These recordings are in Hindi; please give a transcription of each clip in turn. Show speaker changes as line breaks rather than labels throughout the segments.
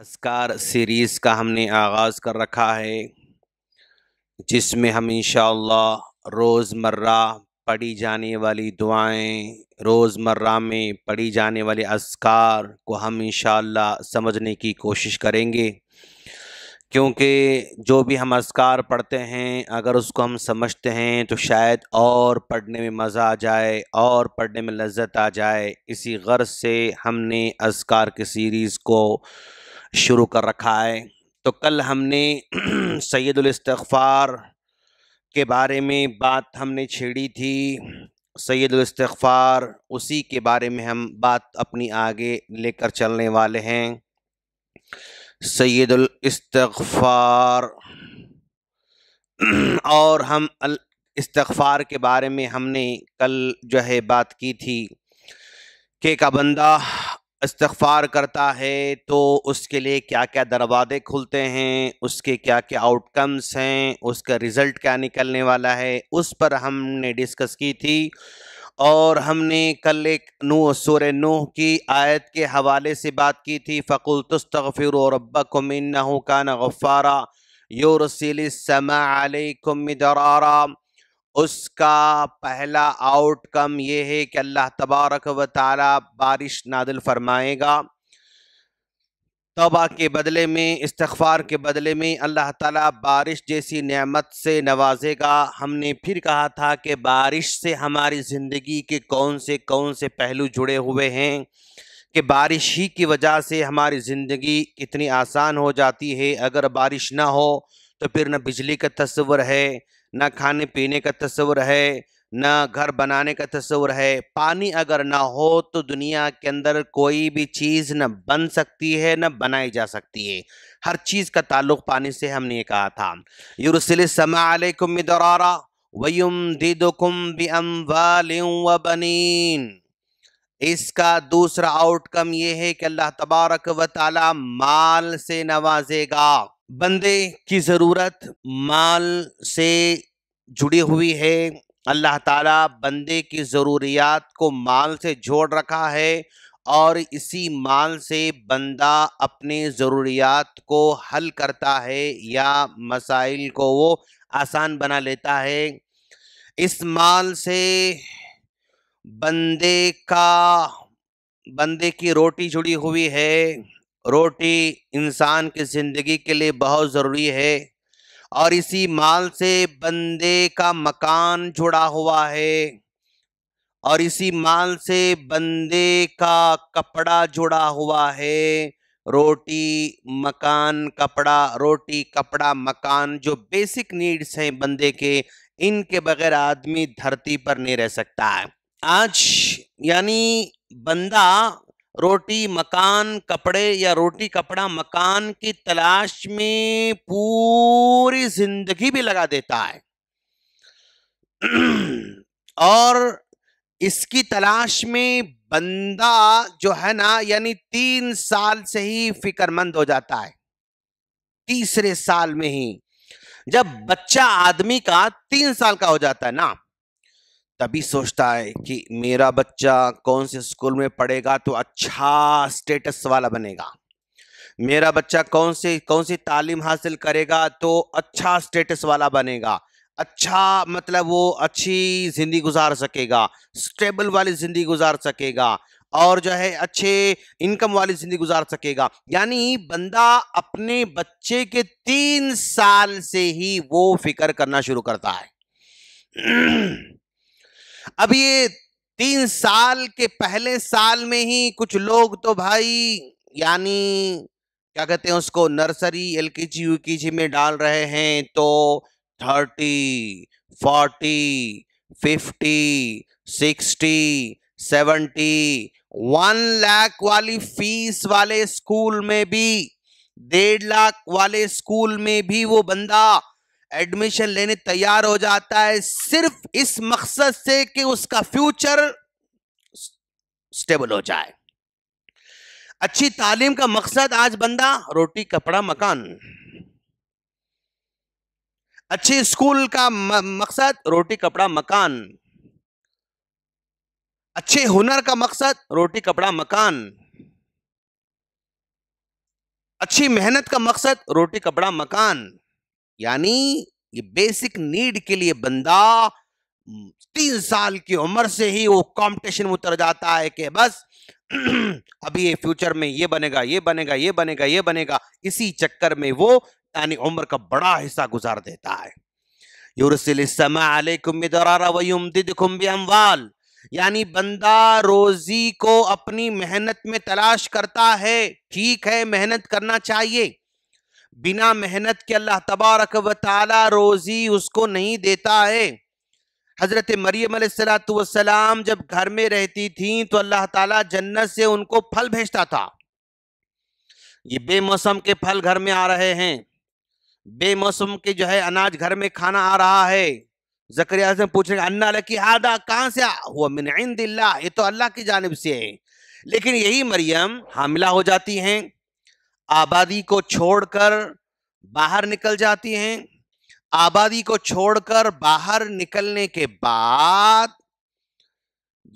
असकार सीरीज़ का हमने आगाज़ कर रखा है जिसमें हम इन रोज़मर्रा पढ़ी जाने वाली दुआएं रोज़मर्रा में पढ़ी जाने वाले असकार को हम इन समझने की कोशिश करेंगे क्योंकि जो भी हम असकार पढ़ते हैं अगर उसको हम समझते हैं तो शायद और पढ़ने में मज़ा आ जाए और पढ़ने में लज्जत आ जाए इसी गर्ज से हमने असकार की सीरीज़ को शुरू कर रखा है तो कल हमने सैदुलस्तफ़ार के बारे में बात हमने छेड़ी थी सैदुलस्तफ़ार उसी के बारे में हम बात अपनी आगे लेकर चलने वाले हैं सैदुलस्तफ़ार और हम अल इस्तफ़ार के बारे में हमने कल जो है बात की थी कि का बंदा इस्तफार करता है तो उसके लिए क्या क्या दरवाजे खुलते हैं उसके क्या क्या आउटकम्स हैं उसका रिज़ल्ट क्या निकलने वाला है उस पर हमने डिस्कस की थी और हमने कल एक नू सूर नूह की आयत के हवाले से बात की थी फ़कुल तस्तफ़िर रबकुमिन का नफ़ारा समा अलकुम दरारा उसका पहला आउटकम यह है कि अल्लाह तबारक व ताला बारिश नादिल फरमाएगा तोबा के बदले में इस्तफ़ार के बदले में अल्लाह ताला बारिश जैसी नेमत से नवाजेगा हमने फिर कहा था कि बारिश से हमारी ज़िंदगी के कौन से कौन से पहलू जुड़े हुए हैं कि बारिश ही की वजह से हमारी ज़िंदगी कितनी आसान हो जाती है अगर बारिश ना हो तो फिर न बिजली का तस्वर है ना खाने पीने का तस्वर है ना घर बनाने का तस्वर है पानी अगर ना हो तो दुनिया के अंदर कोई भी चीज़ ना बन सकती है ना बनाई जा सकती है हर चीज़ का ताल्लुक पानी से हमने ये कहा था यूरसिल समा वयुम दीदुकुम बम व इसका दूसरा आउटकम ये है कि अल्लाह तबारक व ताला माल से नवाजेगा बंदे की ज़रूरत माल से जुड़ी हुई है अल्लाह ताला बंदे की ज़रूरियात को माल से जोड़ रखा है और इसी माल से बंदा अपनी ज़रूरियात को हल करता है या मसाइल को वो आसान बना लेता है इस माल से बंदे का बंदे की रोटी जुड़ी हुई है रोटी इंसान की ज़िंदगी के लिए बहुत ज़रूरी है और इसी माल से बंदे का मकान जुड़ा हुआ है और इसी माल से बंदे का कपड़ा जुड़ा हुआ है रोटी मकान कपड़ा रोटी कपड़ा मकान जो बेसिक नीड्स हैं बंदे के इनके बगैर आदमी धरती पर नहीं रह सकता है आज यानी बंदा रोटी मकान कपड़े या रोटी कपड़ा मकान की तलाश में पूरी जिंदगी भी लगा देता है और इसकी तलाश में बंदा जो है ना यानी तीन साल से ही फिक्रमंद हो जाता है तीसरे साल में ही जब बच्चा आदमी का तीन साल का हो जाता है ना तभी सोचता है कि मेरा बच्चा कौन से स्कूल में पढ़ेगा तो अच्छा स्टेटस वाला बनेगा मेरा बच्चा कौन से कौन सी तालीम हासिल करेगा तो अच्छा स्टेटस वाला बनेगा अच्छा मतलब वो अच्छी ज़िंदगी गुजार सकेगा स्टेबल वाली ज़िंदगी गुजार सकेगा और जो है अच्छे इनकम वाली ज़िंदगी गुजार सकेगा यानी बंदा अपने बच्चे के तीन साल से ही वो फिक्र करना शुरू करता है अब ये तीन साल के पहले साल में ही कुछ लोग तो भाई यानी क्या कहते हैं उसको नर्सरी एल के जी यू के जी में डाल रहे हैं तो thirty forty fifty sixty seventy one lakh वाली फीस वाले स्कूल में भी डेढ़ लाख वाले स्कूल में भी वो बंदा एडमिशन लेने तैयार हो जाता है सिर्फ इस मकसद से कि उसका फ्यूचर स्टेबल हो जाए अच्छी तालीम का मकसद आज बंदा रोटी कपड़ा मकान अच्छे स्कूल का मकसद रोटी कपड़ा मकान अच्छे हुनर का मकसद रोटी कपड़ा मकान अच्छी मेहनत का मकसद रोटी कपड़ा मकान यानी ये बेसिक नीड के लिए बंदा हम्म, तीन साल की उम्र से ही वो कंपटीशन में उतर जाता है कि बस अभी ये फ्यूचर में ये बनेगा ये बनेगा ये बनेगा ये बनेगा इसी चक्कर में वो यानी उम्र का बड़ा हिस्सा गुजार देता है यानी बंदा रोजी को अपनी मेहनत में तलाश करता है ठीक है मेहनत करना चाहिए बिना मेहनत के अल्लाह तबारक व रोज़ी उसको नहीं देता है हज़रत मरियम सलाम जब घर में रहती थी तो अल्लाह ताला जन्नत से उनको फल भेजता था ये बेमौसम के फल घर में आ रहे हैं बेमौसम के जो है अनाज घर में खाना आ रहा है जकरिया से पूछ रहे अन्ना लकी आदा कहाँ से हुआ मिन ये तो अल्लाह की जानब से है लेकिन यही मरियम हामिला हो जाती हैं आबादी को छोड़कर बाहर निकल जाती हैं आबादी को छोड़कर बाहर निकलने के बाद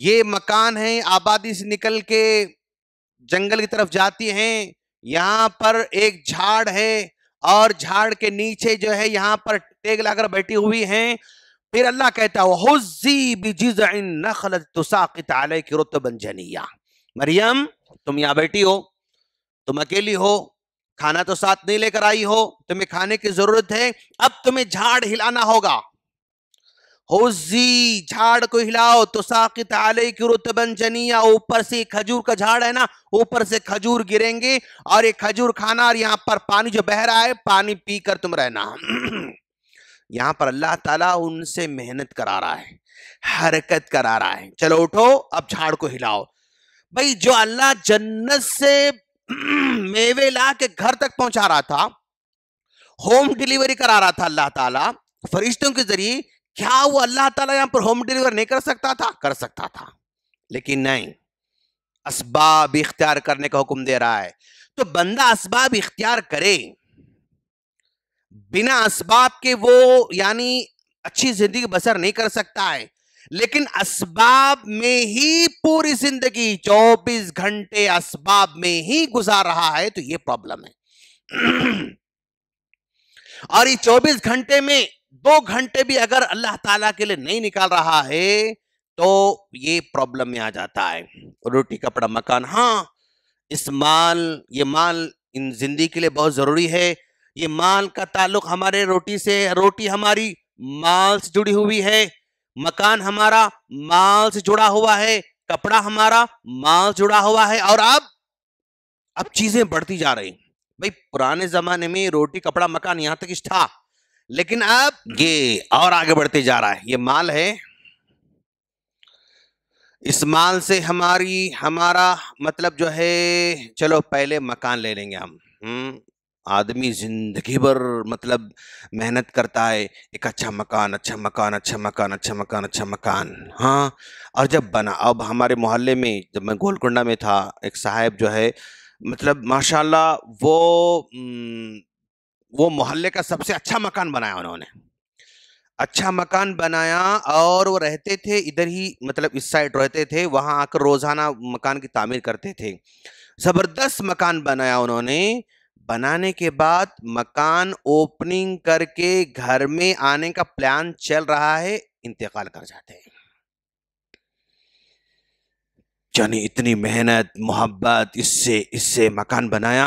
ये मकान है आबादी से निकल के जंगल की तरफ जाती हैं यहाँ पर एक झाड़ है और झाड़ के नीचे जो है यहाँ पर टेग लाकर बैठी हुई हैं फिर अल्लाह कहता है मरियम तुम यहाँ बैठी हो तुम अकेली हो खाना तो साथ नहीं लेकर आई हो तुम्हें खाने की जरूरत है अब तुम्हें झाड़ हिलाना होगा होजी झाड़ को हिलाओ तो साकित आलय की रुतबन जनिया ऊपर से खजूर का झाड़ है ना ऊपर से खजूर गिरेंगे और ये खजूर खाना और यहाँ पर पानी जो बह रहा है पानी पीकर तुम रहना यहाँ पर अल्लाह ताला उनसे मेहनत करा रहा है हरकत करा रहा है चलो उठो अब झाड़ को हिलाओ भाई जो अल्लाह जन्नत से मेवे ला के घर तक पहुंचा रहा था होम डिलीवरी करा रहा था अल्लाह ताला फरिश्तों के जरिए क्या वो अल्लाह ताला यहां पर होम डिलीवर नहीं कर सकता था कर सकता था लेकिन नहीं असबाब इख्तियार करने का हुक्म दे रहा है तो बंदा असबाब इख्तियार करे बिना असबाब के वो यानी अच्छी जिंदगी बसर नहीं कर सकता है लेकिन असबाब में ही पूरी जिंदगी 24 घंटे असबाब में ही गुजार रहा है तो ये प्रॉब्लम है और ये 24 घंटे में दो घंटे भी अगर अल्लाह ताला के लिए नहीं निकाल रहा है तो ये प्रॉब्लम में आ जाता है रोटी कपड़ा मकान हाँ इस माल ये माल इन जिंदगी के लिए बहुत ज़रूरी है ये माल का ताल्लुक हमारे रोटी से रोटी हमारी माल से जुड़ी हुई है मकान हमारा माल से जुड़ा हुआ है कपड़ा हमारा माल जुड़ा हुआ है और अब अब चीजें बढ़ती जा रही भाई पुराने जमाने में रोटी कपड़ा मकान यहां तक था लेकिन अब ये और आगे बढ़ते जा रहा है ये माल है इस माल से हमारी हमारा मतलब जो है चलो पहले मकान ले लेंगे हम हम्म, आदमी ज़िंदगी भर मतलब मेहनत करता है एक अच्छा मकान अच्छा मकान अच्छा मकान अच्छा मकान अच्छा मकान हाँ और जब बना अब हमारे मोहल्ले में जब मैं गोलकुंडा में था एक साहब जो है मतलब माशाल्लाह वो वो मोहल्ले का सबसे अच्छा मकान बनाया उन्होंने अच्छा मकान बनाया और वो रहते थे इधर ही मतलब इस साइड रहते थे वहाँ आकर रोज़ाना मकान की तामीर करते थे ज़बरदस्त मकान बनाया उन्होंने बनाने के बाद मकान ओपनिंग करके घर में आने का प्लान चल रहा है इंतकाल कर जाते हैं जाने इतनी मेहनत मोहब्बत इससे इससे मकान बनाया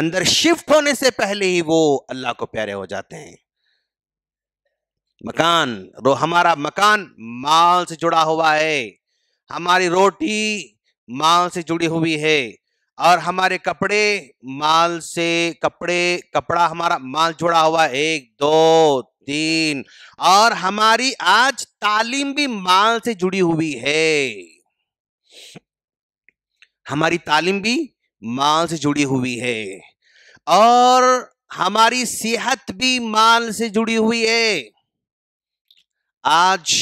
अंदर शिफ्ट होने से पहले ही वो अल्लाह को प्यारे हो जाते हैं मकान रो हमारा मकान माल से जुड़ा हुआ है हमारी रोटी माल से जुड़ी हुई है और हमारे कपड़े माल से कपड़े कपड़ा हमारा माल जुड़ा हुआ एक दो तीन और हमारी आज तालीम भी माल से जुड़ी हुई है हमारी तालीम भी माल से जुड़ी हुई है और हमारी सेहत भी माल से जुड़ी हुई है आज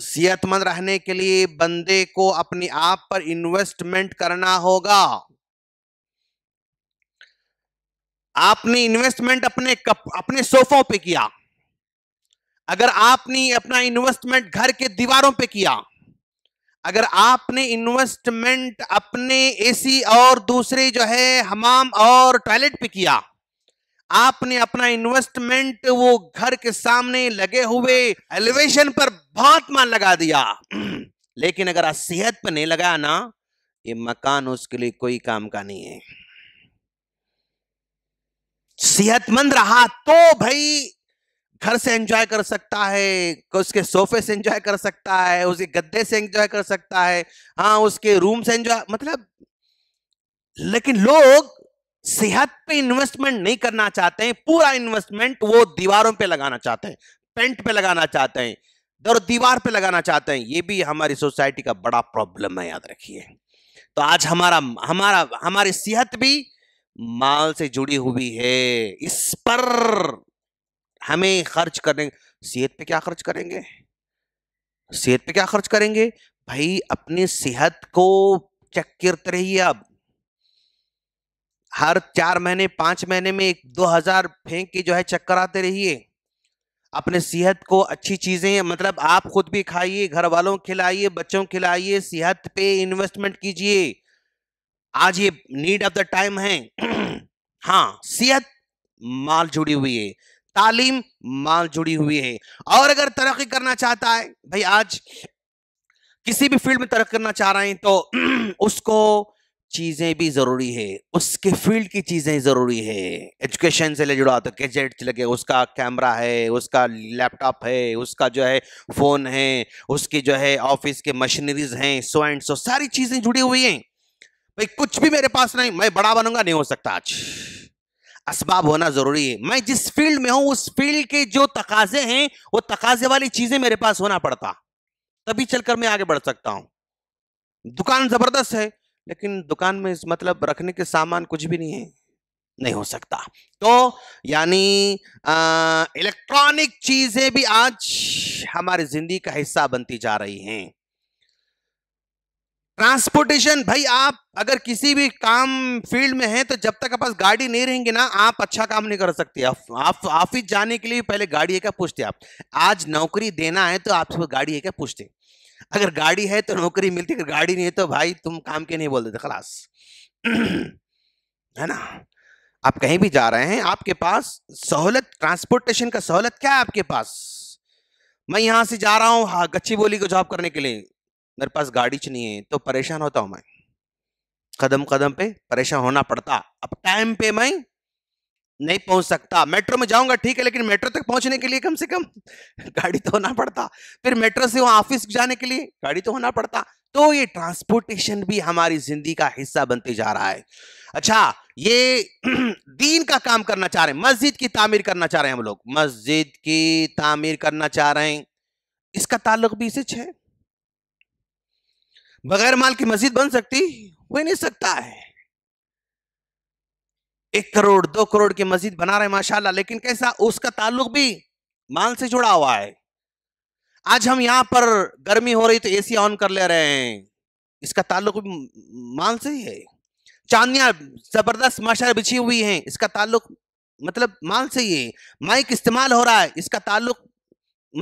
सेहतमंद रहने के लिए बंदे को अपने आप पर इन्वेस्टमेंट करना होगा आपने इन्वेस्टमेंट अपने कप, अपने सोफों पे किया अगर आपने अपना इन्वेस्टमेंट घर के दीवारों पे किया अगर आपने इन्वेस्टमेंट अपने एसी और दूसरे जो है हमाम और टॉयलेट पे किया आपने अपना इन्वेस्टमेंट वो घर के सामने लगे हुए एलिवेशन पर बहुत मान लगा दिया लेकिन अगर आप सेहत पर नहीं लगाया ना ये मकान उसके लिए कोई काम का नहीं है सेहतमंद रहा तो भाई घर से एंजॉय कर सकता है उसके सोफे से एंजॉय कर सकता है उसके गद्दे से एंजॉय कर सकता है हाँ उसके रूम से एंजॉय मतलब लेकिन लोग सेहत पे इन्वेस्टमेंट नहीं करना चाहते हैं पूरा इन्वेस्टमेंट वो दीवारों पे लगाना चाहते हैं पेंट पे लगाना चाहते हैं दर दीवार पे लगाना चाहते हैं ये भी हमारी सोसाइटी का बड़ा प्रॉब्लम है याद रखिए तो आज हमारा हमारा हमारी सेहत भी माल से जुड़ी हुई है इस पर हमें खर्च करने सेहत पे क्या खर्च करेंगे सेहत पे क्या खर्च करेंगे भाई अपनी सेहत को चेक करते रहिए आप हर चार महीने पांच महीने में एक दो हजार फेंक के जो है चक्कर आते रहिए अपने सेहत को अच्छी चीज़ें मतलब आप खुद भी खाइए घर वालों खिलाइए बच्चों खिलाइए सेहत पे इन्वेस्टमेंट कीजिए आज ये नीड ऑफ द टाइम है हाँ सेहत माल जुड़ी हुई है तालीम माल जुड़ी हुई है और अगर तरक्की करना चाहता है भाई आज किसी भी फील्ड में तरक्की करना चाह रहे हैं तो उसको चीज़ें भी ज़रूरी है उसके फील्ड की चीज़ें ज़रूरी है एजुकेशन से ले जुड़ा तो गैजेट लगे उसका कैमरा है उसका लैपटॉप है उसका जो है फ़ोन है उसकी जो है ऑफिस के मशीनरीज हैं सो एंड सो सारी चीज़ें जुड़ी हुई हैं भाई कुछ भी मेरे पास नहीं मैं बड़ा बनूंगा नहीं हो सकता आज इसबाब होना ज़रूरी है मैं जिस फील्ड में हूँ उस फील्ड के जो तकाजे हैं वो तकाजे वाली चीज़ें मेरे पास होना पड़ता तभी चलकर मैं आगे बढ़ सकता हूँ दुकान ज़बरदस्त है लेकिन दुकान में इस मतलब रखने के सामान कुछ भी नहीं है नहीं हो सकता तो यानी इलेक्ट्रॉनिक चीजें भी आज हमारी जिंदगी का हिस्सा बनती जा रही हैं ट्रांसपोर्टेशन भाई आप अगर किसी भी काम फील्ड में हैं तो जब तक आप पास गाड़ी नहीं रहेंगे ना आप अच्छा काम नहीं कर सकते आप आप ऑफिस जाने के लिए पहले गाड़ी क्या पूछते आप आज नौकरी देना है तो आप गाड़ी क्या पूछते अगर गाड़ी है तो नौकरी मिलती अगर गाड़ी नहीं है तो भाई तुम काम के नहीं बोल देते खलास है ना आप कहीं भी जा रहे हैं आपके पास सहूलत ट्रांसपोर्टेशन का सहूलत क्या है आपके पास मैं यहां से जा रहा हूँ हाँ गच्ची बोली को जॉब करने के लिए मेरे पास गाड़ी च नहीं है तो परेशान होता हूं मैं कदम कदम पे परेशान होना पड़ता अब टाइम पे मैं नहीं पहुंच सकता मेट्रो में जाऊंगा ठीक है लेकिन मेट्रो तक पहुंचने के लिए कम से कम गाड़ी तो होना पड़ता फिर मेट्रो से वहां ऑफिस जाने के लिए गाड़ी तो होना पड़ता तो ये ट्रांसपोर्टेशन भी हमारी जिंदगी का हिस्सा बनते जा रहा है अच्छा ये दीन का काम करना चाह रहे हैं मस्जिद की तामीर करना चाह रहे हैं हम लोग मस्जिद की तामीर करना चाह रहे हैं इसका ताल्लुक भी इसे है बगैर माल की मस्जिद बन सकती हो नहीं सकता है एक करोड़ दो करोड़ की मस्जिद बना रहे माशाल्लाह लेकिन कैसा उसका ताल्लुक भी माल से जुड़ा हुआ है आज हम यहाँ पर गर्मी हो रही तो एसी ऑन कर ले रहे हैं इसका ताल्लुक भी माल से ही है चांदियां जबरदस्त माशा बिछी हुई हैं इसका ताल्लुक मतलब माल से ही है माइक इस्तेमाल हो रहा है इसका ताल्लुक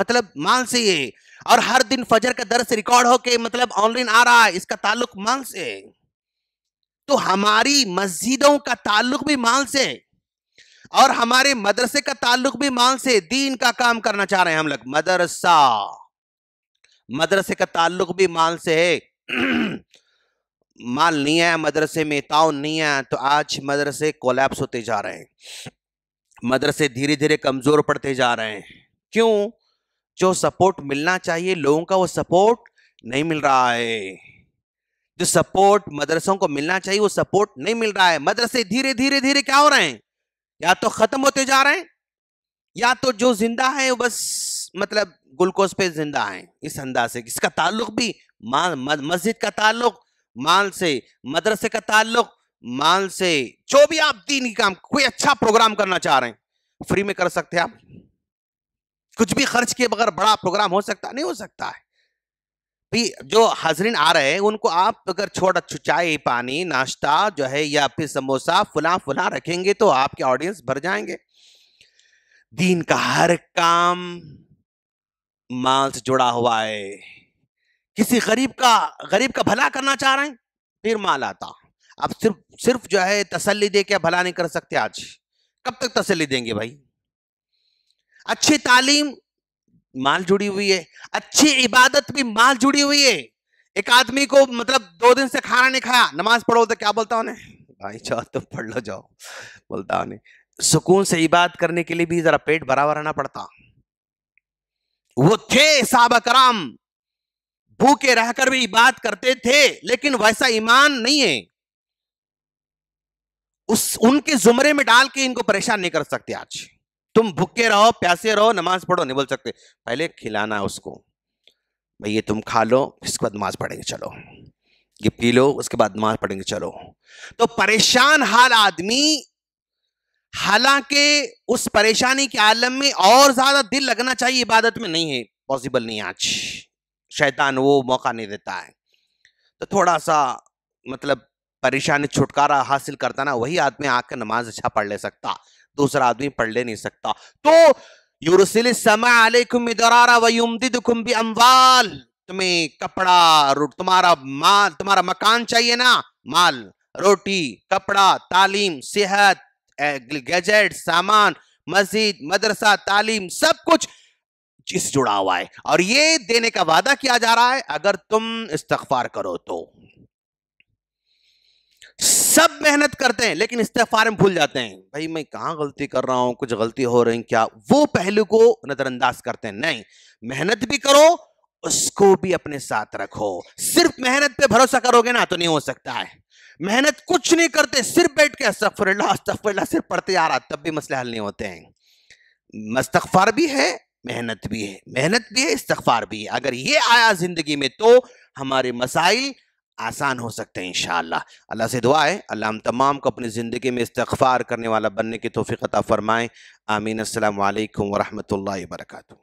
मतलब माल से ही है और हर दिन फजर का दर्श रिकॉर्ड होके मतलब ऑनलाइन आ रहा है इसका ताल्लुक माल से है तो हमारी मस्जिदों का ताल्लुक भी माल से है और हमारे मदरसे का ताल्लुक भी माल से दीन का काम करना चाह रहे हैं हम लोग मदरसा मदरसे का ताल्लुक भी माल से है माल नहीं है मदरसे में ताउन नहीं है तो आज मदरसे कोलैप्स होते जा रहे हैं मदरसे धीरे धीरे कमज़ोर पड़ते जा रहे हैं क्यों जो सपोर्ट मिलना चाहिए लोगों का वो सपोर्ट नहीं मिल रहा है जो सपोर्ट मदरसों को मिलना चाहिए वो सपोर्ट नहीं मिल रहा है मदरसे धीरे धीरे धीरे क्या हो रहे हैं या तो खत्म होते जा रहे हैं या तो जो जिंदा है वो बस मतलब ग्लूकोज पे जिंदा है इस अंदाज से इसका ताल्लुक भी माल मस्जिद का ताल्लुक माल से मदरसे का ताल्लुक माल से जो भी आप दीनी काम कोई अच्छा प्रोग्राम करना चाह रहे हैं फ्री में कर सकते हैं आप कुछ भी खर्च किए बगैर बड़ा प्रोग्राम हो सकता नहीं हो सकता है भी जो हाजरीन आ रहे हैं उनको आप अगर छोटा चाय पानी नाश्ता जो है या फिर समोसा फुला फुला रखेंगे तो आपके ऑडियंस भर जाएंगे दीन का हर काम माल से जुड़ा हुआ है किसी गरीब का गरीब का भला करना चाह रहे हैं फिर माल आता आप सिर्फ सिर्फ जो है तसल्ली दे के भला नहीं कर सकते आज कब तक तसल्ली देंगे भाई अच्छी तालीम माल जुड़ी हुई है अच्छी इबादत भी माल जुड़ी हुई है एक आदमी को मतलब दो दिन से खाना नहीं खाया नमाज पढ़ो तो क्या बोलता उन्हें भाई चाह तो पढ़ लो जाओ बोलता उन्हें सुकून से इबादत करने के लिए भी जरा पेट भरा हुआ रहना पड़ता वो थे साहब कराम भूखे रहकर भी इबादत करते थे लेकिन वैसा ईमान नहीं है उस उनके जुमरे में डाल के इनको परेशान नहीं कर सकते आज तुम भूखे रहो प्यासे रहो नमाज पढ़ो नहीं बोल सकते पहले खिलाना उसको भाई ये तुम खा लो इसके बाद नमाज पढ़ेंगे चलो ये पी लो उसके बाद नमाज पढ़ेंगे चलो तो परेशान हाल आदमी हालांकि उस परेशानी के आलम में और ज्यादा दिल लगना चाहिए इबादत में नहीं है पॉसिबल नहीं आज शैतान वो मौका नहीं देता है तो थोड़ा सा मतलब परेशानी छुटकारा हासिल करता ना वही आदमी आकर नमाज अच्छा पढ़ ले सकता दूसरा आदमी पढ़ ले नहीं सकता तो अम्वाल तुम्हें कपड़ा तुम्हारा माल तुम्हारा मकान चाहिए ना माल रोटी कपड़ा तालीम सेहत गैजेट सामान मस्जिद मदरसा तालीम सब कुछ जिस जुड़ा हुआ है और ये देने का वादा किया जा रहा है अगर तुम इस्तफार करो तो सब मेहनत करते हैं लेकिन इस्तेफार में भूल जाते हैं भाई मैं कहाँ गलती कर रहा हूं कुछ गलती हो रही क्या वो पहलू को नजरअंदाज करते हैं नहीं मेहनत भी करो उसको भी अपने साथ रखो सिर्फ मेहनत पे भरोसा करोगे ना तो नहीं हो सकता है मेहनत कुछ नहीं करते सिर्फ बैठ के अस्तफरल्ला अस्तफरल्ला सिर्फ पढ़ते आ रहा तब भी मसले हल नहीं होते हैं मस्तफार भी है मेहनत भी है मेहनत भी है इस्तफार भी है अगर ये आया जिंदगी में तो हमारे मसाइल आसान हो सकते हैं इन अल्लाह से दुआ है अल्लाह हम तमाम को अपनी ज़िंदगी में इस्तफ़ार करने वाला बनने की तोफ़ी अता फ़रमाएँ आमीन अल्लाम वरहमल वर्का